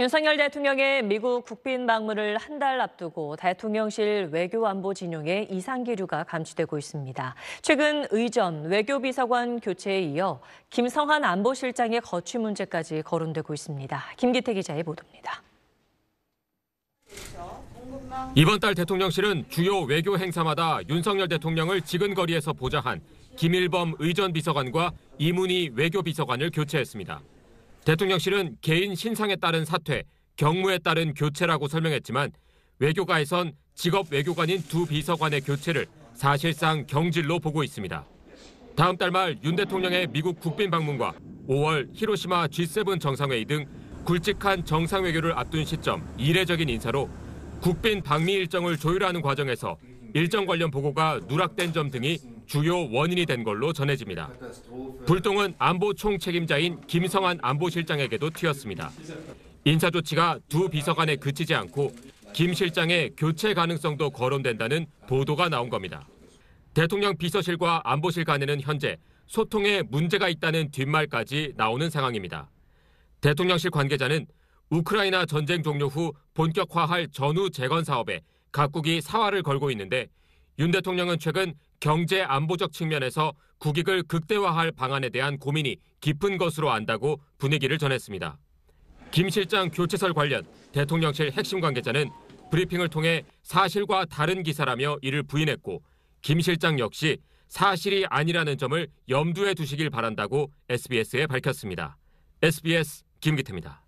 윤석열 대통령의 미국 국빈 방문을 한 달 앞두고 대통령실 외교안보 진영에 이상기류가 감지되고 있습니다. 최근 의전 외교비서관 교체에 이어 김성한 안보실장의 거취 문제까지 거론되고 있습니다. 김기태 기자의 보도입니다. 이번 달 대통령실은 주요 외교 행사마다 윤석열 대통령을 지근거리에서 보좌한 김일범 의전 비서관과 이문희 외교 비서관을 교체했습니다. 대통령실은 개인 신상에 따른 사퇴, 경무에 따른 교체라고 설명했지만 외교가에선 직업 외교관인 두 비서관의 교체를 사실상 경질로 보고 있습니다. 다음 달 말 윤 대통령의 미국 국빈 방문과 5월 히로시마 G7 정상회의 등 굵직한 정상외교를 앞둔 시점 이례적인 인사로 국빈 방미 일정을 조율하는 과정에서 일정 관련 보고가 누락된 점 등이 주요 원인이 된 걸로 전해집니다. 불똥은 안보 총책임자인 김성한 안보실장에게도 튀었습니다. 인사 조치가 두 비서관에 그치지 않고 김 실장의 교체 가능성도 거론된다는 보도가 나온 겁니다. 대통령 비서실과 안보실 간에는 현재 소통에 문제가 있다는 뒷말까지 나오는 상황입니다. 대통령실 관계자는 우크라이나 전쟁 종료 후 본격화할 전후 재건 사업에 각국이 사활을 걸고 있는데 윤 대통령은 최근 경제 안보적 측면에서 국익을 극대화할 방안에 대한 고민이 깊은 것으로 안다고 분위기를 전했습니다. 김 실장 교체설 관련 대통령실 핵심 관계자는 브리핑을 통해 사실과 다른 기사라며 이를 부인했고 김 실장 역시 사실이 아니라는 점을 염두에 두시길 바란다고 SBS에 밝혔습니다. SBS 김기태입니다.